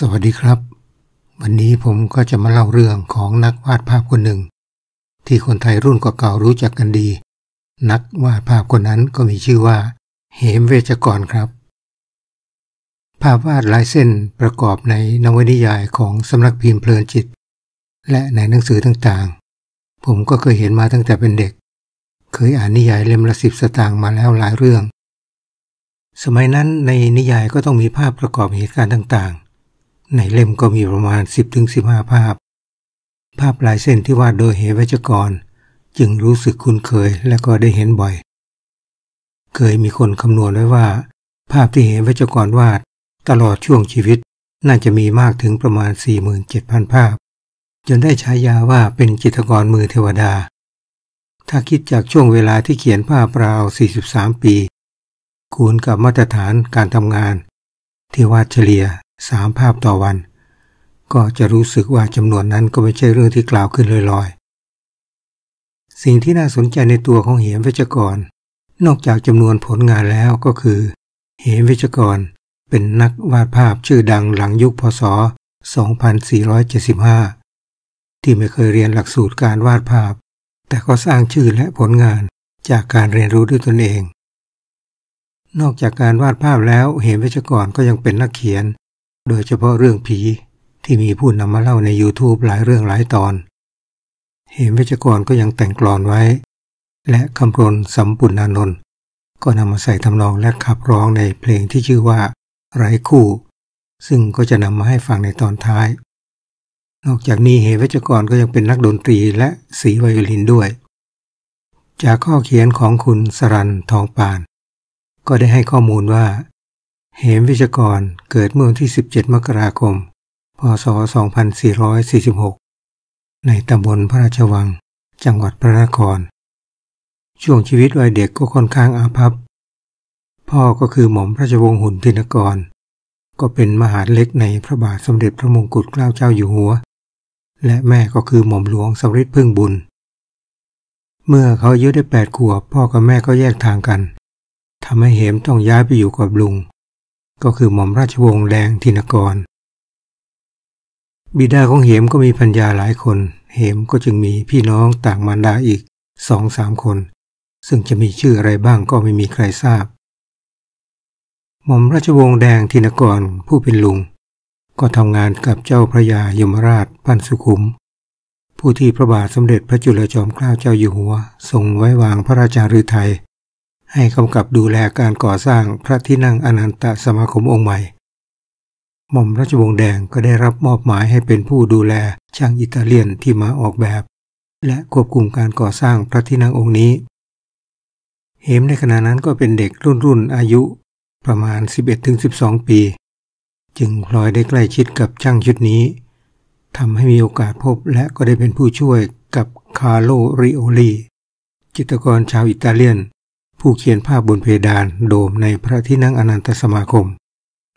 สวัสดีครับ วันนี้ผมก็จะมาเล่าเรื่องของนักวาดภาพคนหนึ่ง ที่คนไทยรุ่นกเก่ารู้จักกันดี นักวาดภาพคนนั้นก็มีชื่อว่า เหมเวชกรครับ ภาพวาดลายเส้นประกอบในนวนิยายของสำนักพิมพ์เพลินจิต และในหนังสือต่างๆ ผมก็เคยเห็นมาตั้งแต่เป็นเด็ก เคยอ่านนิยายเล่มละสิบสตางค์มาแล้วหลายเรื่อง สมัยนั้นในนิยายก็ต้องมีภาพประกอบเหตุการณ์ต่าง ๆในเล่มก็มีประมาณ 10-15 ภาพ ภาพลายเส้นที่วาดโดยเหวัจกร จึงรู้สึกคุ้นเคยและก็ได้เห็นบ่อย เคยมีคนคำนวณไว้ว่า ภาพที่เหวัจกรวาดตลอดช่วงชีวิต น่าจะมีมากถึงประมาณ 47,000 ภาพ จนได้ฉายาว่าเป็นจิตรกรมือเทวดา ถ้าคิดจากช่วงเวลาที่เขียนภาพราว 43 ปี คูณกับมาตรฐานการทำงานที่วาดเฉลี่ยสามภาพต่อวัน ก็จะรู้สึกว่าจำนวนนั้นก็ไม่ใช่เรื่องที่กล่าวขึ้นลอยๆ สิ่งที่น่าสนใจในตัวของเหมเวชกร นอกจากจำนวนผลงานแล้วก็คือ เหมเวชกรเป็นนักวาดภาพชื่อดังหลังยุคพศ2475 ที่ไม่เคยเรียนหลักสูตรการวาดภาพ แต่ก็สร้างชื่อและผลงานจากการเรียนรู้ด้วยตนเอง นอกจากการวาดภาพแล้วเหมเวชกรก็ยังเป็นนักเขียนโดยเฉพาะเรื่องผีที่มีผู้นำมาเล่าใน YouTube หลายเรื่องหลายตอน เหมเวจกรก็ยังแต่งกลอนไว้ และคำพนสัมปุนานนท์ก็นำมาใส่ทำนองและขับร้องในเพลงที่ชื่อว่า ไร้คู่ ซึ่งก็จะนำมาให้ฟังในตอนท้าย นอกจากนี้เหมเวจกรก็ยังเป็นนักดนตรีและสีไวโอลินด้วย จากข้อเขียนของคุณสรันทองปาน ก็ได้ให้ข้อมูลว่าเหมวิชกรเกิดเมื่อวันที่ 17มกราคม พศ 2446 ในตำบลพระราชวัง จังหวัดพระนคร ช่วงชีวิตวัยเด็กก็ค่อนข้างอาภัพ พ่อก็คือหม่อมราชวงศ์หุ่นธินกร ก็เป็นมหาเล็กในพระบาทสมเด็จพระมงกุฎเกล้าเจ้าอยู่หัว และแม่ก็คือหม่อมหลวงสมฤทธิ์พึ่งบุญ เมื่อเขาเยอะได้แปดขวบ พ่อกับแม่ก็แยกทางกันทำให้เหมต้องย้ายไปอยู่กับลุงก็คือหม่อมราชวงศ์แดงธินกร บิดาของเหมก็มีพัญญาหลายคนเหมก็จึงมีพี่น้องต่างมารดาอีกสองสามคน ซึ่งจะมีชื่ออะไรบ้างก็ไม่มีใครทราบ หม่อมราชวงศ์แดงธินกรผู้เป็นลุง ก็ทำงานกับเจ้าพระยายมราชปันสุขุม ผู้ที่พระบาทสมเด็จพระจุลจอมเกล้าเจ้าอยู่หัวทรงไว้วางพระราชาฤทัยให้กำกับดูแลการก่อสร้างพระที่นั่งอนันตสมาคมองค์ใหม่ หม่อมราชวงศ์แดงก็ได้รับมอบหมายให้เป็นผู้ดูแลช่างอิตาเลียนที่มาออกแบบ และควบคุมการก่อสร้างพระที่นั่งองค์นี้เหมในขณะนั้นก็เป็นเด็กรุ่นรุ่นอายุประมาณ 11-12 ปี จึงพลอยได้ใกล้ชิดกับช่างชุดนี้ทำให้มีโอกาสพบและก็ได้เป็นผู้ช่วยกับคาร์โลริโอลีจิตรกรชาวอิตาเลียนผู้เขียนภาพบนเพดานโดมในพระที่นั่งอนันตสมาคม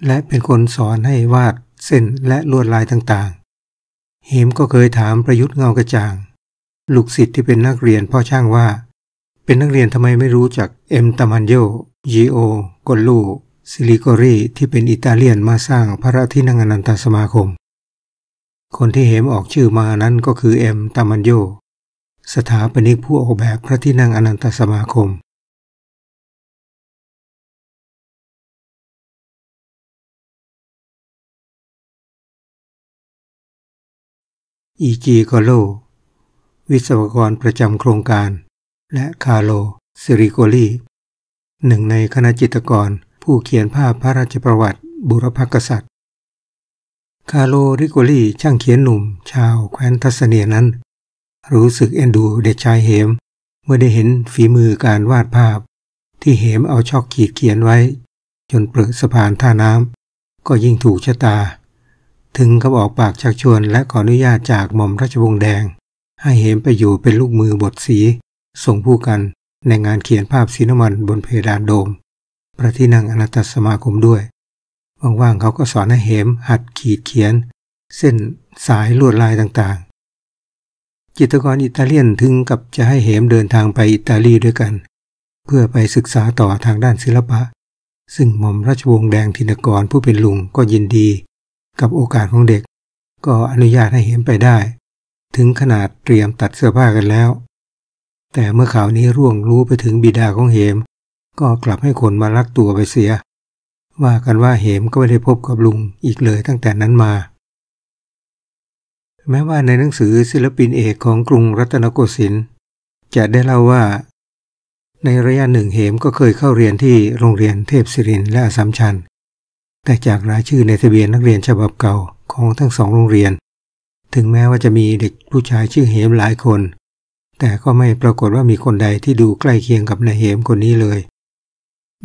และเป็นคนสอนให้วาดเส้นและลวดลายต่างๆเหมก็เคยถามประยุทธ์เงากระจ่าง ลูกศิษย์ที่เป็นนักเรียนพ่อช่างว่า เป็นนักเรียนทำไมไม่รู้จักเอ็มตามันโยยีโอกลลูซิลิโกรีที่เป็นอิตาเลียนมาสร้างพระที่นั่งอนันตสมาคม คนที่เหมออกชื่อมานั้นก็คือเอ็มตามันโยสถาปนิกผู้ออกแบบพระที่นั่งอนันตสมาคมอีจีกโล วิศวกรประจำโครงการ และคาโลซิริโกลีหนึ่งในคณะจิตกรผู้เขียนภาพพระราชประวัติบุรพกษัตริย์ คาโลริโกลีช่างเขียนหนุ่มชาวแคว้นทัสเนียนั้น รู้สึกเอ็นดูเด็กชายเหม เมื่อได้เห็นฝีมือการวาดภาพที่เหมเอาชอกขีดเขียนไว้ จนเปลือกสะพานท่าน้ำก็ยิ่งถูกชะตาถึงกับออกปากชักชวนและขออนุญาตจากหม่อมราชวงศ์แดง ให้เห็นไปอยู่เป็นลูกมือบทสีส่งผู้กันในงานเขียนภาพสีน้ำมันบนเพดานโดม ประที่นั่งอนัตตสมาคมด้วย ว่างๆเขาก็สอนให้เหมหัดขีดเขียน เส้นสายลวดลายต่างๆ จิตรกรอิตาเลียนถึงกับจะให้เหมเดินทางไปอิตาลีด้วยกัน เพื่อไปศึกษาต่อทางด้านศิลปะ ซึ่งหม่อมราชวงศ์แดงธินกรผู้เป็นลุงก็ยินดีกับโอกาสของเด็กก็อนุญาตให้เห็นไปได้ ถึงขนาดเตรียมตัดเสื้อผ้ากันแล้ว แต่เมื่อข่าวนี้ร่วงรู้ไปถึงบิดาของเหม ก็กลับให้คนมาลักตัวไปเสีย ว่ากันว่าเหมก็ไม่ได้พบกับลุงอีกเลยตั้งแต่นั้นมา แม้ว่าในหนังสือศิลปินเอกของกรุงรัตนโกสินทร์จะได้เล่าว่า ในระยะหนึ่งเหมก็เคยเข้าเรียนที่โรงเรียนเทพศิรินและสัมชัญแต่จากรายชื่อในทะเบียนนักเรียนฉบับเก่าของทั้งสองโรงเรียน ถึงแม้ว่าจะมีเด็กผู้ชายชื่อเหมหลายคน แต่ก็ไม่ปรากฏว่ามีคนใดที่ดูใกล้เคียงกับนายเหมคนนี้เลย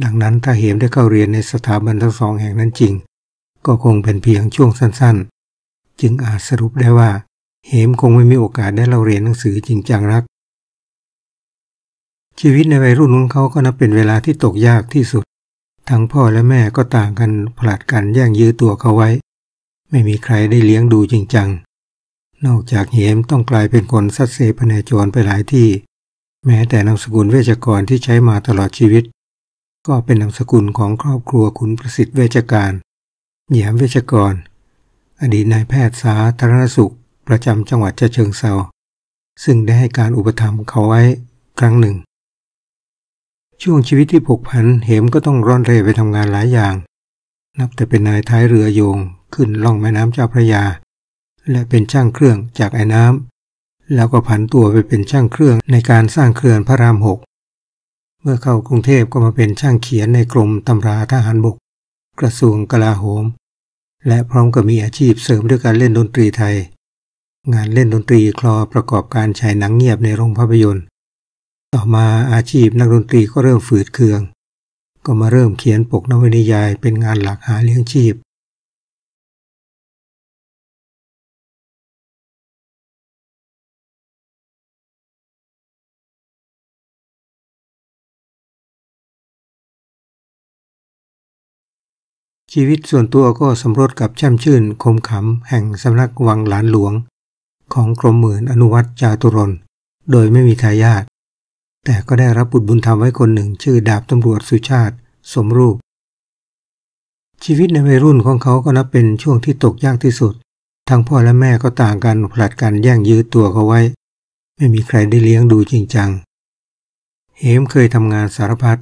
ดังนั้นถ้าเหมได้เข้าเรียนในสถาบันทั้งสองแห่งนั้นจริง ก็คงเป็นเพียงช่วงสั้นๆ จึงอาจสรุปได้ว่า เหมคงไม่มีโอกาสได้เราเรียนหนังสือจริงจังนัก ชีวิตในวัยรุ่นของเขาก็นับเป็นเวลาที่ตกยากที่สุดทั้งพ่อและแม่ก็ต่างกันผลัดกันแย่งยื้อตัวเขาไว้ ไม่มีใครได้เลี้ยงดูจริงจัง นอกจากเหมต้องกลายเป็นคนสัตเซพแนจรไปหลายที่ แม้แต่นามสกุลเวชกรที่ใช้มาตลอดชีวิต ก็เป็นนามสกุลของครอบครัวขุนประสิทธิ์เวชการ เหมเวชกร อดีตนายแพทย์สาธารณสุขประจำจังหวัดเชิงเซาซึ่งได้ให้การอุปถัมภ์เขาไว้ครั้งหนึ่งช่วงชีวิตที่ผกผัน เหมก็ต้องร่อนเร่ไปทำงานหลายอย่าง นับแต่เป็นนายท้ายเรือโยงขึ้นล่องแม่น้ำเจ้าพระยา และเป็นช่างเครื่องจากไอ้น้ำแล้วก็ผันตัวไปเป็นช่างเครื่องในการสร้างเครื่อนพระรามหก เมื่อเข้ากรุงเทพก็มาเป็นช่างเขียนในกรมตำราทหารบก กระทรวงกลาโหม และพร้อมกับมีอาชีพเสริมด้วยการเล่นดนตรีไทย งานเล่นดนตรีคลอประกอบการฉายหนังเงียบในโรงภาพยนตร์ต่อมาอาชีพนักดนตรีก็เริ่มฝืดเคือง ก็มาเริ่มเขียนปกนวนิยายเป็นงานหลักหาเลี้ยงชีพ ชีวิตส่วนตัวก็สำรสกับช่ำชื่นคมขำแห่งสำนักวังหลานหลวงของกรมหมื่นอนุวัตจาตุรนโดยไม่มีทายาทแต่ก็ได้รับบุตรบุญธรรมไว้คนหนึ่งชื่อดาบตำรวจสุชาติ สมรูป ชีวิตในวัยรุ่นของเขาก็นับเป็นช่วงที่ตกยากที่สุด ทั้งพ่อและแม่ก็ต่างกันผลัดกันแย่งยื้อตัวเขาไว้ ไม่มีใครได้เลี้ยงดูจริงจังเฮมเคยทำงานสารพัด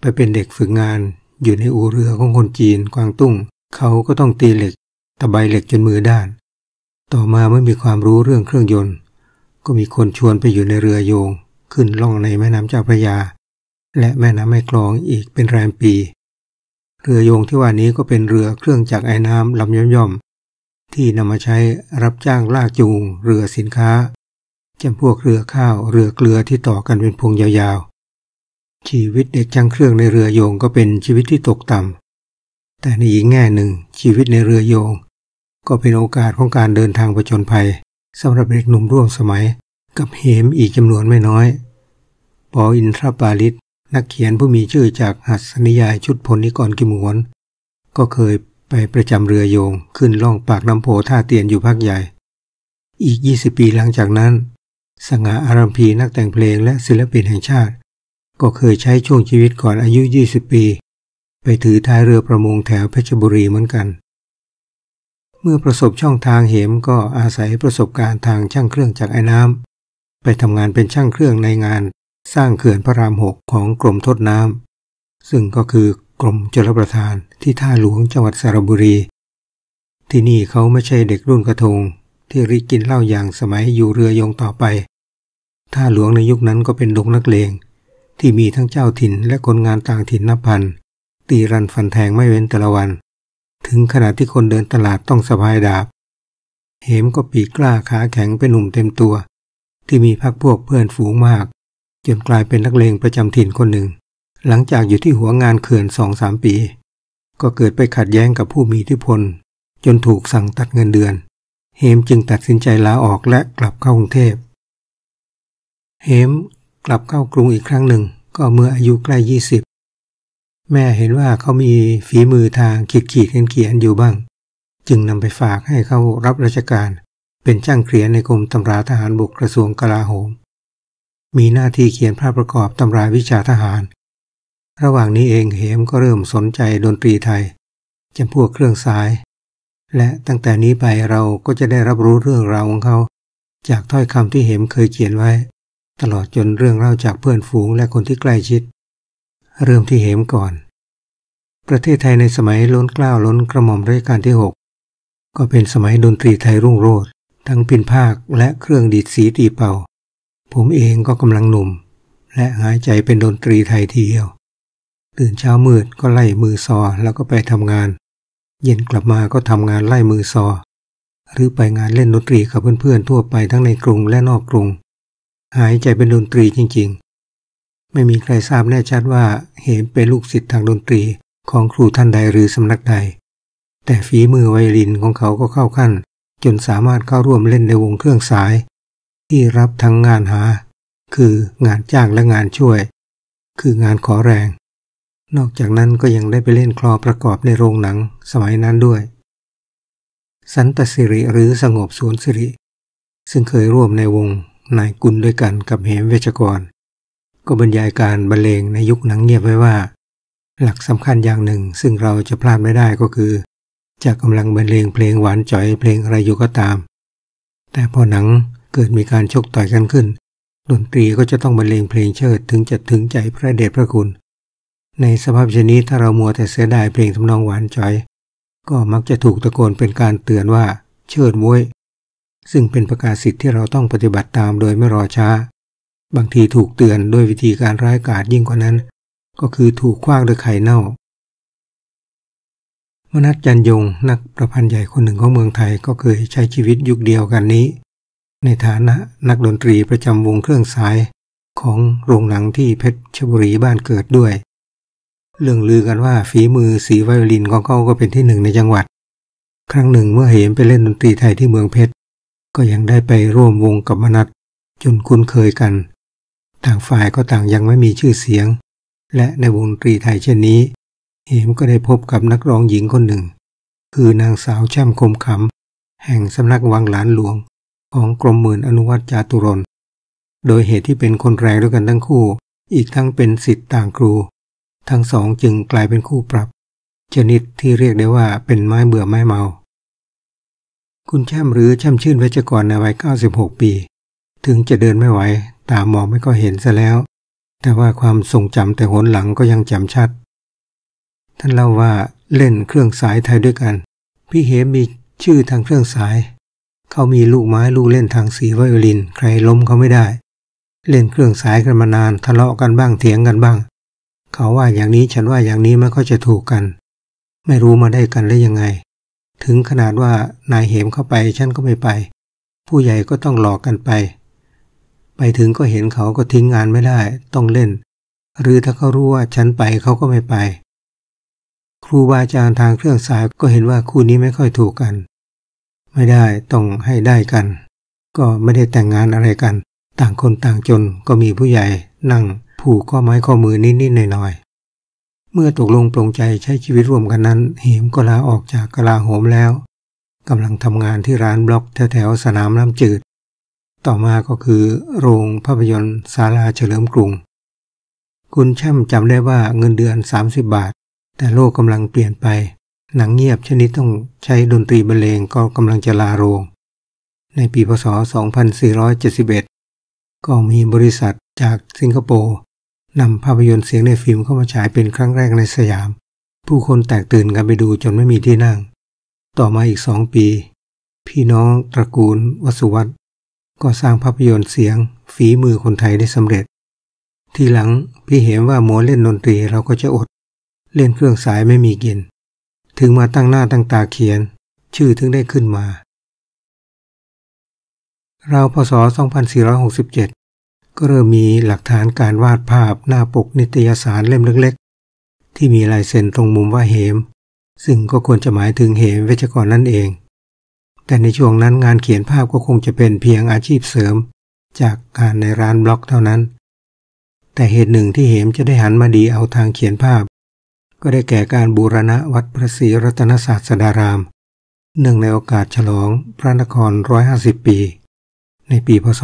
ไปเป็นเด็กฝึกงงาน อยู่ในอู่เรือของคนจีน กวางตุ้ง เขาก็ต้องตีเหล็กตะไบเหล็กจนมือด้าน ต่อมาไม่มีความรู้เรื่องเครื่องยนต์ ก็มีคนชวนไปอยู่ในเรือโยงขึ้นล่องในแม่น้ำเจ้าพระยา และแม่น้ำแม่กลองอีกเป็นแรมปี เรือโยงที่ว่านี้ก็เป็นเรือเครื่องจักรไอ้น้ำลำย่อมๆที่นำมาใช้รับจ้างลากจูง เรือสินค้าจำพวกเรือข้าวเรือเกลือที่ต่อกันเป็นพวงยาวๆ ชีวิตเด็กจ้างเครื่องในเรือโยงก็เป็นชีวิตที่ตกต่ำแต่ในอีกแง่หนึ่ง ชีวิตในเรือโยงก็เป็นโอกาสของการเดินทางประจนภัยสำหรับเด็กหนุ่มร่วมสมัยกับเหมอีกจำนวนไม่น้อย ปออินทราปาลิตนักเขียนผู้มีชื่อจากหัสนิยายชุดพลนิกรกิมวน ก็เคยไปประจำเรือโยงขึ้นล่องปากน้ำโพท่าเตียนอยู่พักใหญ่ อีก 20 ปีหลังจากนั้น สง่าอารัมพีนักแต่งเพลงและศิลปินแห่งชาติ ก็เคยใช้ช่วงชีวิตก่อนอายุ 20 ปี ไปถือท้ายเรือประมงแถวเพชรบุรีเหมือนกัน เมื่อประสบช่องทางเหมก็อาศัยประสบการณ์ทางช่างเครื่องจากไอ้น้ำไปทำงานเป็นช่างเครื่องในงานสร้างเขื่อนพระรามหกของกรมทดน้ำซึ่งก็คือกรมชลประทานที่ท่าหลวงจังหวัดสระบุรี ที่นี่เขาไม่ใช่เด็กรุ่นกระทง ที่ริกินเหล้าอย่างสมัยอยู่เรือยงต่อไป ท่าหลวงในยุคนั้นก็เป็นดงนักเลงที่มีทั้งเจ้าถิ่นและคนงานต่างถิ่นนับพัน ตีรันฟันแทงไม่เว้นแต่ละวัน ถึงขนาดที่คนเดินตลาดต้องสะพายดาบ เหมก็ปีกล้าขาแข็งเป็นหนุ่มเต็มตัวที่มีพักพวกเพื่อนฝูงมาก จนกลายเป็นนักเลงประจำถิ่นคนหนึ่ง หลังจากอยู่ที่หัวงานเขื่อนสองสามปี ก็เกิดไปขัดแย้งกับผู้มีอิทธิพล จนถูกสั่งตัดเงินเดือนเฮมจึงตัดสินใจลาออกและกลับเข้ากรุงเทพเฮมกลับเข้ากรุงอีกครั้งหนึ่ง ก็เมื่ออายุใกล้ยี่สิบแม่เห็นว่าเขามีฝีมือทาง ขีดขีดเขียนเขียนอยู่บ้าง จึงนำไปฝากให้เขารับราชการเป็นช่างเขียนในกรมตำราทหารบุกกระทรวงกลาโหม มีหน้าที่เขียนภาพประกอบตำราวิชาทหาร ระหว่างนี้เองเหมก็เริ่มสนใจดนตรีไทยจำพวกเครื่องสาย และตั้งแต่นี้ไปเราก็จะได้รับรู้เรื่องราวของเขาจากถ้อยคำที่เหมเคยเขียนไว้ ตลอดจนเรื่องเล่าจากเพื่อนฝูงและคนที่ใกล้ชิด เริ่มที่เหมก่อน ประเทศไทยในสมัยล้นเกล้าล้นกระหม่อมรัชกาลที่6ก็เป็นสมัยดนตรีไทยรุ่งโรจน์ทั้งปินภาคและเครื่องดีดสีตีเป่า ผมเองก็กำลังหนุ่ม และหายใจเป็นดนตรีไทยทีเดียว ตื่นเช้ามืดก็ไล่มือซอแล้วก็ไปทำงาน เย็นกลับมาก็ทำงานไล่มือซอ หรือไปงานเล่นดนตรีกับเพื่อนๆทั่วไปทั้งในกรุงและนอกกรุง หายใจเป็นดนตรีจริงๆ ไม่มีใครทราบแน่ชัดว่าเห็นเป็นลูกศิษย์ทางดนตรีของครูท่านใดหรือสำนักใด แต่ฝีมือไวลินของเขาก็เข้าขั้นจนสามารถเข้าร่วมเล่นในวงเครื่องสายที่รับทั้งงานหา คืองานจ้างและงานช่วย คืองานขอแรง นอกจากนั้นก็ยังได้ไปเล่นคลอประกอบในโรงหนังสมัยนั้นด้วย สันตสิริหรือสงบสวนสิริ ซึ่งเคยร่วมในวงนายกุลด้วยกันกับเหมเวชกร ก็บรรยายการบรรเลงในยุคหนังเงียบไว้ว่า หลักสำคัญอย่างหนึ่งซึ่งเราจะพลาดไม่ได้ก็คือจะกำลังบรรเลงเพลงหวานจ่อยเพลงอะไรอยู่ก็ตาม แต่พอหนังเกิดมีการชกต่อยกันขึ้น ดนตรีก็จะต้องบรรเลงเพลงเชิดถึงจะถึงใจพระเดชพระคุณ ในสภาพชนี้ถ้าเรามัวแต่เสียดายเพลงทำนองหวานจ่อย ก็มักจะถูกตะโกนเป็นการเตือนว่า เชิดมวย ซึ่งเป็นประกาศสิทธิ์ที่เราต้องปฏิบัติตามโดยไม่รอช้า บางทีถูกเตือนด้วยวิธีการร้ายกาจยิ่งกว่านั้น ก็คือถูกคว้างด้วยไข่เน่ามนัสจันยงนักประพันธ์ใหญ่คนหนึ่งของเมืองไทยก็เคยใช้ชีวิตยุคเดียวกันนี้ ในฐานะนักดนตรีประจำวงเครื่องสายของโรงหนังที่เพชรชบุรีบ้านเกิดด้วยเรื่องลือกันว่าฝีมือสีไวโอลินของเขาก็เป็นที่หนึ่งในจังหวัด ครั้งหนึ่งเมื่อเห็นไปเล่นดนตรีไทยที่เมืองเพชรก็ยังได้ไปร่วมวงกับมนัสจนคุ้นเคยกัน ต่างฝ่ายก็ต่างยังไม่มีชื่อเสียง และในวงดนตรีไทยเช่นนี้เอมก็ได้พบกับนักร้องหญิงคนหนึ่ง คือนางสาวแช่มคมขำแห่งสำนักวังหลานหลวงของกรมหมื่นอนุวัตจาตุรนโดยเหตุที่เป็นคนแรงด้วยกันทั้งคู่อีกทั้งเป็นสิทธิ์ต่างครู ทั้งสองจึงกลายเป็นคู่ปรับชนิดที่เรียกได้ว่าเป็นไม้เบื่อไม้เมา คุณแช่มหรือแช่มชื่นเวชกรในวัย96ปี ถึงจะเดินไม่ไหวตามองไม่ก็เห็นซะแล้ว แต่ว่าความทรงจำแต่หนหลังก็ยังจำชัดท่านเล่าว่าเล่นเครื่องสายไทยด้วยกัน พี่เหมมีชื่อทางเครื่องสาย เขามีลูกไม้ลูกเล่นทางสีไวโอลินใครล้มเขาไม่ได้ เล่นเครื่องสายกันมานานทะเลาะกันบ้างเถียงกันบ้าง เขาว่าอย่างนี้ฉันว่าอย่างนี้มันก็จะถูกกัน ไม่รู้มาได้กันได้ยังไง ถึงขนาดว่านายเหมเข้าไปฉันก็ไม่ไป ผู้ใหญ่ก็ต้องหลอกกันไป ไปถึงก็เห็นเขาก็ทิ้งงานไม่ได้ ต้องเล่น หรือถ้าเขารู้ว่าฉันไปเขาก็ไม่ไปครูบาอาจารย์ทางเครื่องสายก็เห็นว่าคู่นี้ไม่ค่อยถูกกัน ไม่ได้ต้องให้ได้กัน ก็ไม่ได้แต่งงานอะไรกัน ต่างคนต่างจนก็มีผู้ใหญ่นั่งผูกข้อไม้ข้อมือนิดๆ หน่อยๆ เมื่อตกลงปรงใจใช้ชีวิตร่วมกันนั้นเหมก็ลาออกจากกลาโหมแล้วกำลังทำงานที่ร้านบล็อกแถวๆสนามน้ำจืด ต่อมาก็คือโรงภาพยนตร์ศาลาเฉลิมกรุง คุณช่ำจำได้ว่าเงินเดือน30บาทแต่โลกกำลังเปลี่ยนไปหนังเงียบชนิดต้องใช้ดนตรีบรรเลงก็กำลังจะลาโรง ในปีพศ 2471 ก็มีบริษัทจากสิงคโปร์นำภาพยนตร์เสียงในฟิล์มเข้ามาฉายเป็นครั้งแรกในสยาม ผู้คนแตกตื่นกันไปดูจนไม่มีที่นั่ง ต่อมาอีกสองปี พี่น้องตระกูลวสุวัตก็สร้างภาพยนตร์เสียงฝีมือคนไทยได้สำเร็จทีหลังพี่เห็นว่าหมัวเล่นดนตรีเราก็จะอดเล่นเครื่องสายไม่มีกิน ถึงมาตั้งหน้าตั้งตาเขียนชื่อถึงได้ขึ้นมา เราพศ2467 ก็เริ่มมีหลักฐานการวาดภาพหน้าปกนิตยสารเล่มเล็กๆ ที่มีลายเซ็นตรงมุมว่าเหม ซึ่งก็ควรจะหมายถึงเหมเวชกรนั่นเอง แต่ในช่วงนั้นงานเขียนภาพก็คงจะเป็นเพียงอาชีพเสริมจากการในร้านบล็อกเท่านั้น แต่เหตุหนึ่งที่เหมจะได้หันมาดีเอาทางเขียนภาพก็ได้แก่การบูรณะวัดพระศรีรัตนศาสดารามเนื่องในโอกาสฉลองพระนคร150 ปี ในปีพศ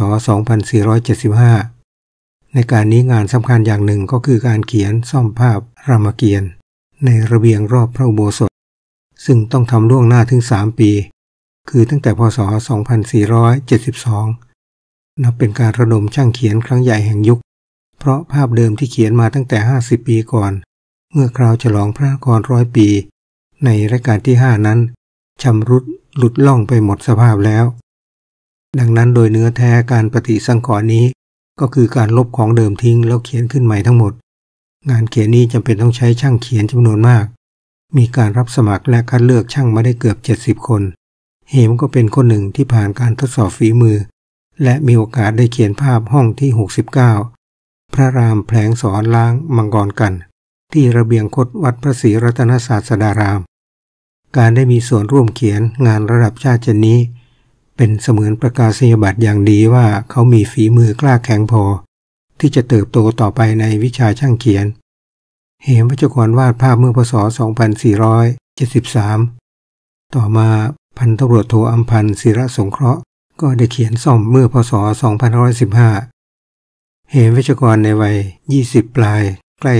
2475 ในการนี้งานสำคัญอย่างหนึ่งก็คือการเขียนซ่อมภาพรามเกียรติ์ในระเบียงรอบพระอุโบสถ ซึ่งต้องทำล่วงหน้าถึง 3 ปี คือตั้งแต่พศ2472 นับเป็นการระดมช่างเขียนครั้งใหญ่แห่งยุค เพราะภาพเดิมที่เขียนมาตั้งแต่ 50 ปีก่อนเมื่อคราวฉลองพระกรร้อยปีในรัชกาลที่ห้านั้นชำรุดหลุดล่องไปหมดสภาพแล้ว ดังนั้นโดยเนื้อแท้การปฏิสังขรณ์นี้ก็คือการลบของเดิมทิ้งแล้วเขียนขึ้นใหม่ทั้งหมด งานเขียนนี้จำเป็นต้องใช้ช่างเขียนจำนวนมาก มีการรับสมัครและคัดเลือกช่างมาได้เกือบ 70 คน เหมก็เป็นคนหนึ่งที่ผ่านการทดสอบฝีมือ และมีโอกาสได้เขียนภาพห้องที่ 69 พระรามแผลงสอนล้างมังกรกันที่ระเบียงคดวัดพระศรีรัตนศาสดาราม การได้มีส่วนร่วมเขียนงานระดับชาติเช่นนี้ เป็นเสมือนประกาศนียบัตรอย่างดีว่าเขามีฝีมือกล้าแข็งพอ ที่จะเติบโตต่อไปในวิชาช่างเขียน เหมวัชกรวาดภาพเมื่อพศ 2473 ต่อมาพันตำรวจโทอัมพันธ์ศิระสงเคราะห์ก็ได้เขียนซ่อมเมื่อพศ2515 เหมวัชกรในวัย 20 ปลายใกล้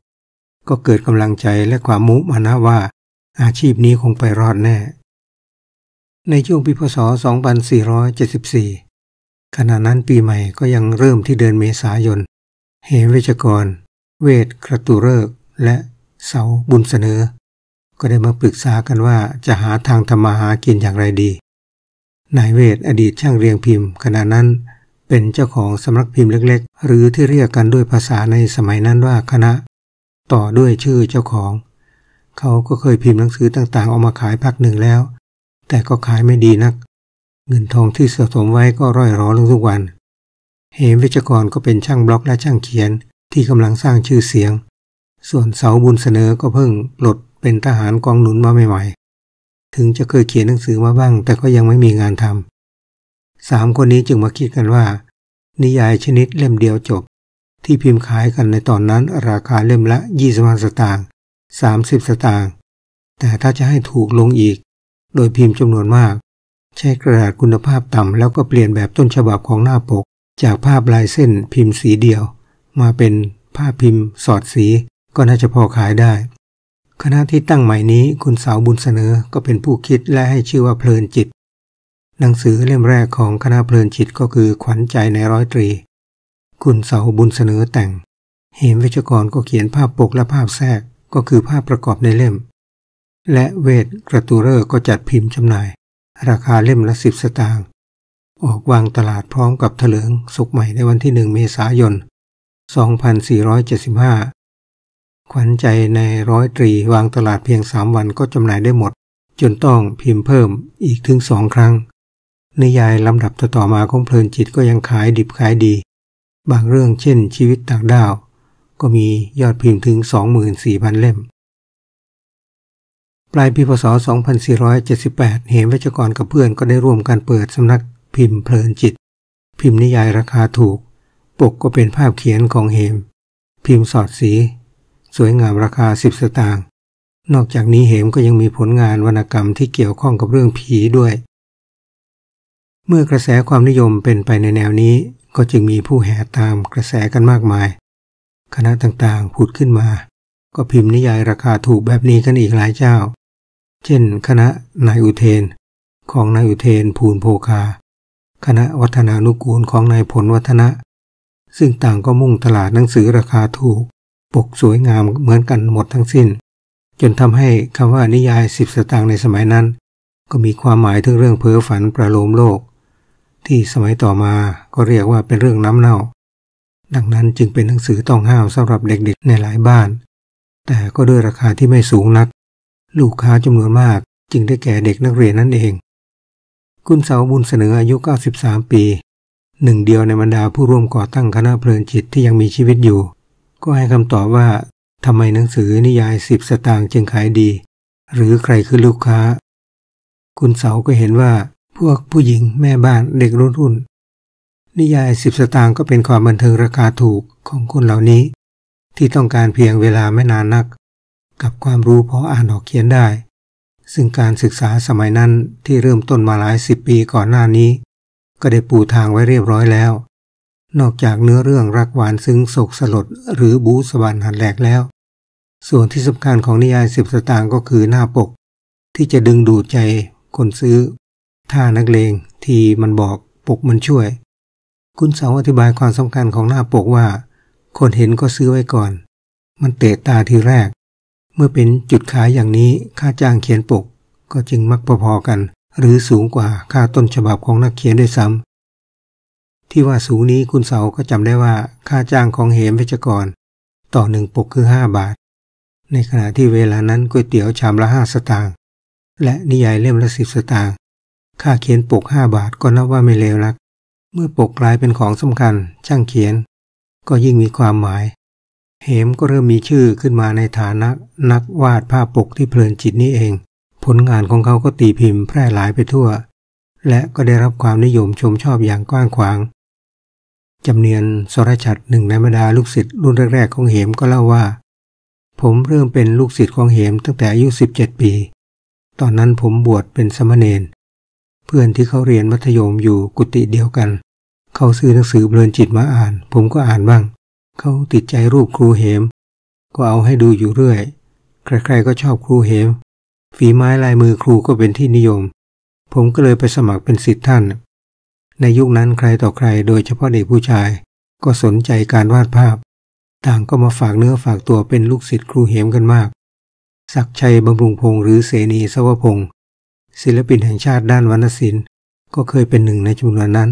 30ก็เกิดกำลังใจและความมุมานะว่าอาชีพนี้คงไปรอดแน่ ในช่วงปีพศ2474ขณะนั้นปีใหม่ก็ยังเริ่มที่เดือนเมษายน เหเวชกร เวทกระตุเริกและ เสาบุญเสนอ ก็ได้มาปรึกษากันว่าจะหาทางทำมาหากินอย่างไรดี นายเวทอดีตช่างเรียงพิมพ์ ขณะนั้นเป็นเจ้าของสำนักพิมพ์เล็ก ๆ หรือที่เรียกกันด้วยภาษาในสมัยนั้นว่าคณะต่อด้วยชื่อเจ้าของ เขาก็เคยพิมพ์หนังสือต่างๆ ออกมาขายพักหนึ่งแล้ว แต่ก็ขายไม่ดีนัก เงินทองที่สะสมไว้ก็ร่อยรอลงทุกวัน เหมววจกรก็เป็นช่างบล็อกและช่างเขียนที่กำลังสร้างชื่อเสียง ส่วนเสาบุญเสนอก็เพิ่งปลดเป็นทหารกองหนุนมาใหม่ๆถึงจะเคยเขียนหนังสือมาบ้าง แต่ก็ยังไม่มีงานทำสามคนนี้จึงมาคิดกันว่านิยายชนิดเล่มเดียวจบที่พิมพ์ขายกันในตอนนั้นราคาเล่มละ 2 0 สตางค์30 สตางค์ แต่ถ้าจะให้ถูกลงอีก โดยพิมพ์จำนวนมาก ใช้กระดาษคุณภาพต่ำแล้วก็เปลี่ยนแบบต้นฉบับของหน้าปกจากภาพลายเส้นพิมพ์สีเดียว มาเป็นภาพพิมพ์สอดสีก็น่าจะพอขายได้ คณะที่ตั้งใหม่นี้คุณสาวบุญเสนอก็เป็นผู้คิดและให้ชื่อว่าเพลินจิต หนังสือเล่มแรกของคณะเพลินจิตก็คือขวัญใจในร้อยตรีคุณเสาบุญเสนอแต่ง เหมเวชกรก็เขียนภาพปกและภาพแทรกก็คือภาพประกอบในเล่ม และเวทกระตูเรอร์ก็จัดพิมพ์จำหน่าย ราคาเล่มละสิบสตางค์ ออกวางตลาดพร้อมกับเถลิงสุกใหม่ในวันที่หนึ่งเมษายน 2475ขวัญใจในร้อยตรี วางตลาดเพียงสามวันก็จำหน่ายได้หมด จนต้องพิมพ์เพิ่มอีกถึงสองครั้ง นิยายลำดับต่อมาของเพลินจิตก็ยังขายดิบขายดีบางเรื่องเช่นชีวิตต่างดาว ก็มียอดพิมพ์ถึง 24,000 เล่ม ปลายปีพศ 2478 เหมวิจกรกับเพื่อนก็ได้ร่วมกันเปิดสำนักพิมพ์เพลินจิต พิมพ์นิยายราคาถูก ปกก็เป็นภาพเขียนของเหม พิมพ์สอดสี สวยงามราคา 10สตางค์ นอกจากนี้เหมก็ยังมีผลงานวรรณกรรมที่เกี่ยวข้องกับเรื่องผีด้วย เมื่อกระแสความนิยมเป็นไปในแนวนี้ก็จึงมีผู้แห่ตามกระแสกันมากมาย คณะต่างๆ ผุดขึ้นมา ก็พิมพ์นิยายราคาถูกแบบนี้กันอีกหลายเจ้า เช่น คณะนายอุเทน ของนายอุเทนภูลโพคา คณะวัฒนานุกูลของนายผลวัฒนะซึ่งต่างก็มุ่งตลาดหนังสือราคาถูก ปกสวยงามเหมือนกันหมดทั้งสิ้น จนทำให้คำว่านิยายสิบสตางค์ในสมัยนั้น ก็มีความหมายถึงเรื่องเพ้อฝันประโลมโลกที่สมัยต่อมาก็เรียกว่าเป็นเรื่องน้ำเน่า ดังนั้นจึงเป็นหนังสือต้องห้าวสำหรับเด็กๆในหลายบ้าน แต่ก็ด้วยราคาที่ไม่สูงนัก ลูกค้าจำนวนมากจึงได้แก่เด็กนักเรียนนั่นเอง คุณเสาบุญเสนออายุ 93 ปี หนึ่งเดียวในบรรดาผู้ร่วมก่อตั้งคณะเพลินจิตที่ยังมีชีวิตอยู่ ก็ให้คำตอบว่าทำไมหนังสือนิยายสิบสตางค์จึงขายดี หรือใครคือลูกค้า คุณเสาก็เห็นว่าพวกผู้หญิงแม่บ้านเด็กรุ่นรุ่น นิยายสิบสตางค์ก็เป็นความบันเทิงราคาถูกของคนเหล่านี้ ที่ต้องการเพียงเวลาไม่นานนัก กับความรู้พออ่านออกเขียนได้ ซึ่งการศึกษาสมัยนั้นที่เริ่มต้นมาหลายสิบปีก่อนหน้านี้ ก็ได้ปูทางไว้เรียบร้อยแล้ว นอกจากเนื้อเรื่องรักหวานซึ้งโศกสลดหรือบูสบันหันแหลกแล้ว ส่วนที่สำคัญของนิยายสิบสตางค์ก็คือหน้าปก ที่จะดึงดูดใจคนซื้อถ้านักเลงที่มันบอกปกมันช่วย คุณเสาอธิบายความสำคัญของหน้าปกว่า คนเห็นก็ซื้อไว้ก่อน มันเตะตาทีแรก เมื่อเป็นจุดขายอย่างนี้ค่าจ้างเขียนปกก็จึงมักพอๆกัน หรือสูงกว่าค่าต้นฉบับของนักเขียนด้วยซ้ำที่ว่าสูงนี้คุณเสาก็จำได้ว่าค่าจ้างของเหมเวชกร ต่อหนึ่งปกคือห้าบาท ในขณะที่เวลานั้นก๋วยเตี๋ยวชามละห้าสตางค์และนิยายเล่มละสิบสตางค์ค่าเขียนปกห้าบาทก็นับว่าไม่เลวลัก เมื่อปกกลายเป็นของสำคัญ ช่างเขียน ก็ยิ่งมีความหมาย เหมก็เริ่มมีชื่อขึ้นมาในฐานะนักวาดภาพปกที่เพลินจิตนี่เอง ผลงานของเขาก็ตีพิมพ์แพร่หลายไปทั่ว และก็ได้รับความนิยมชมชอบอย่างกว้างขวาง จำเนียนสรชัดหนึ่งในบรรดาลูกศิษย์รุ่นแรก ๆของเหมก็เล่าว่า ผมเริ่มเป็นลูกศิษย์ของเหมตั้งแต่อายุ17ปี ตอนนั้นผมบวชเป็นสมณเณรเพื่อนที่เขาเรียนมัธยมอยู่กุฏิเดียวกัน เขาซื้อหนังสือเบลินจิตมาอ่าน ผมก็อ่านบ้าง เขาติดใจรูปครูเหม ก็เอาให้ดูอยู่เรื่อย ใครๆ ก็ชอบครูเหม ฝีไม้ลายมือครูก็เป็นที่นิยม ผมก็เลยไปสมัครเป็นสิทธิ์ท่าน ในยุคนั้นใครต่อใคร โดยเฉพาะเด็กผู้ชาย ก็สนใจการวาดภาพ ต่างก็มาฝากเนื้อฝากตัวเป็นลูกศิษย์ครูเหมกันมากศักชัยบำรุงพงศ์หรือเสนีสวพงศ์ศิลปินแห่งชาติด้านวรรณศิลป์ก็เคยเป็นหนึ่งในจำนวนนั้น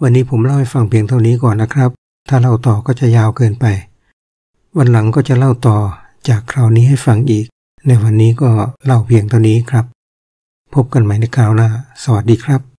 วันนี้ผมเล่าให้ฟังเพียงเท่านี้ก่อนนะครับ ถ้าเล่าต่อก็จะยาวเกินไป วันหลังก็จะเล่าต่อจากคราวนี้ให้ฟังอีก ในวันนี้ก็เล่าเพียงเท่านี้ครับ พบกันใหม่ในคราวหน้า สวัสดีครับ